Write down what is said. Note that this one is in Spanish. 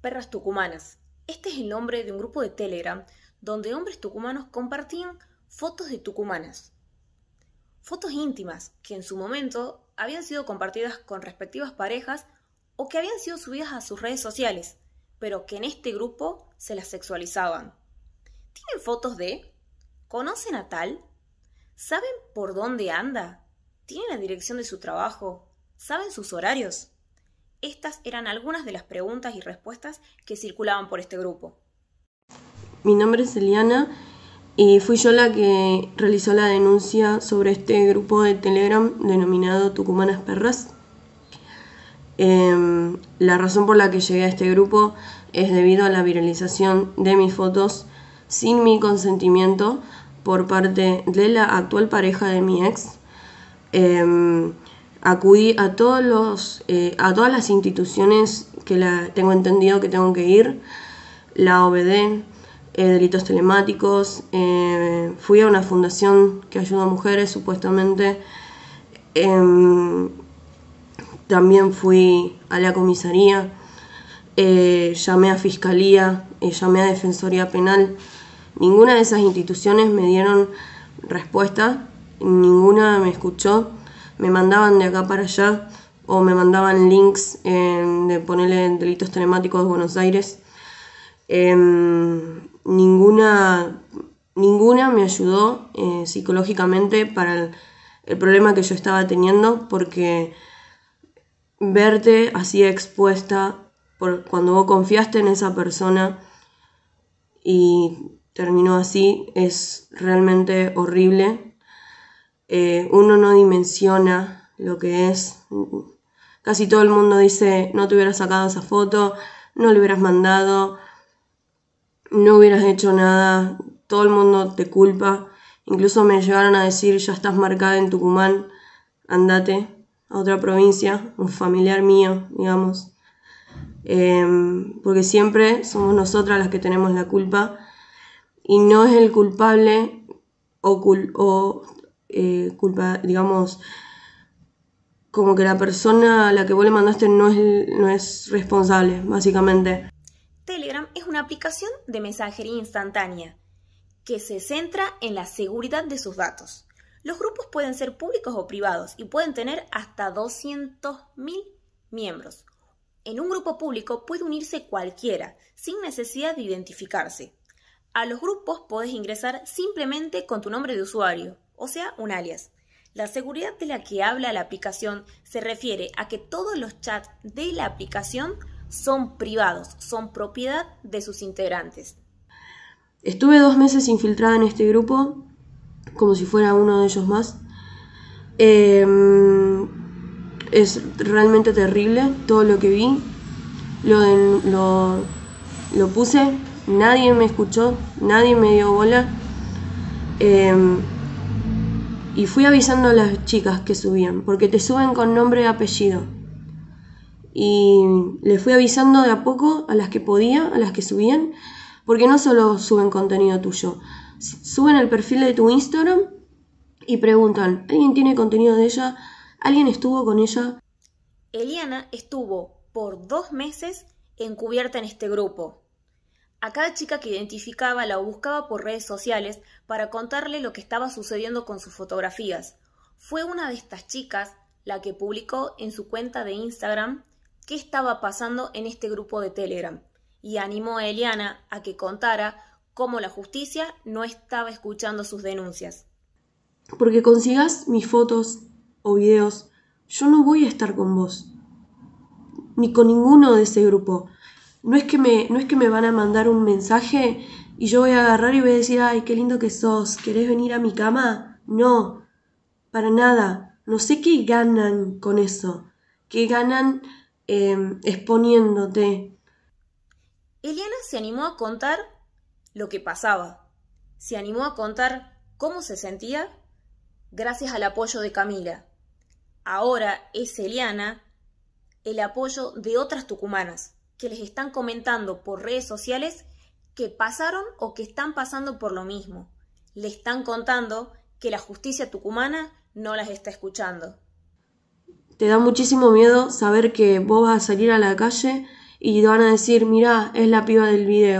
Perras Tucumanas. Este es el nombre de un grupo de Telegram donde hombres tucumanos compartían fotos de tucumanas. Fotos íntimas que en su momento habían sido compartidas con respectivas parejas o que habían sido subidas a sus redes sociales, pero que en este grupo se las sexualizaban. ¿Tienen fotos de? ¿Conocen a tal? ¿Saben por dónde anda? ¿Tienen la dirección de su trabajo? ¿Saben sus horarios? Estas eran algunas de las preguntas y respuestas que circulaban por este grupo. Mi nombre es Eliana y fui yo la que realizó la denuncia sobre este grupo de Telegram denominado Tucumanas Perras. Em, la razón por la que llegué a este grupo es debido a la viralización de mis fotos sin mi consentimiento por parte de la actual pareja de mi ex. Em, acudí a, todos los, eh, a todas las instituciones que la, tengo entendido que tengo que ir, la OBD, eh, delitos telemáticos, eh, fui a una fundación que ayuda a mujeres supuestamente, em, también fui a la comisaría, eh, llamé a fiscalía, llamé a defensoría penal, ninguna de esas instituciones me dieron respuesta, ninguna me escuchó me mandaban de acá para allá o me mandaban links em, de ponerle delitos telemáticos de Buenos Aires. Em, ninguna, ninguna me ayudó eh, psicológicamente para el, problema que yo estaba teniendo porque verte así expuesta por cuando vos confiaste en esa persona y terminó así es realmente horrible eh, uno no dimensiona lo que es. Casi todo el mundo dice, no te hubieras sacado esa foto, no le hubieras mandado, no hubieras hecho nada, todo el mundo te culpa. Incluso me llegaron a decir, ya estás marcada en Tucumán, andate a otra provincia, un familiar mío, digamos. Em, porque siempre somos nosotras las que tenemos la culpa y no es el culpable o, cul o eh, culpa, digamos, como que la persona a la que vos le mandaste no es, no es responsable, básicamente. Telegram es una aplicación de mensajería instantánea que se centra en la seguridad de sus datos. Los grupos pueden ser públicos o privados y pueden tener hasta 200.000 miembros. En un grupo público puede unirse cualquiera, sin necesidad de identificarse. A los grupos podés ingresar simplemente con tu nombre de usuario, o sea, un alias. La seguridad de la que habla la aplicación se refiere a que todos los chats de la aplicación son privados, son propiedad de sus integrantes. Estuve dos meses infiltrada en este grupo, como si fuera uno de ellos más. Em, es realmente terrible todo lo que vi. Lo, lo, puse, nadie me escuchó, nadie me dio bola. Em, y fui avisando a las chicas que subían, porque te suben con nombre y apellido. Y le fui avisando de a poco a las que podía, a las que subían, porque no solo suben contenido tuyo, suben el perfil de tu Instagram y preguntan, ¿alguien tiene contenido de ella? ¿Alguien estuvo con ella? Eliana estuvo por dos meses encubierta en este grupo. A cada chica que identificaba la buscaba por redes sociales para contarle lo que estaba sucediendo con sus fotografías. Fue una de estas chicas la que publicó en su cuenta de Instagram qué estaba pasando en este grupo de Telegram y animó a Eliana a que contara cómo la justicia no estaba escuchando sus denuncias. Porque consigas mis fotos o videos, yo no voy a estar con vos, ni con ninguno de ese grupo. No es, que me, no es que me van a mandar un mensaje y yo voy a agarrar y voy a decir, ay, qué lindo que sos, ¿querés venir a mi cama? No, para nada. No sé qué ganan con eso, qué ganan em, exponiéndote. Eliana se animó a contar lo que pasaba, se animó a contar cómo se sentía gracias al apoyo de Camila. Ahora es Eliana el apoyo de otras tucumanas que les están comentando por redes sociales que pasaron o que están pasando por lo mismo. Le están contando que la justicia tucumana no las está escuchando. Te da muchísimo miedo saber que vos vas a salir a la calle y te van a decir, mirá, es la piba del video.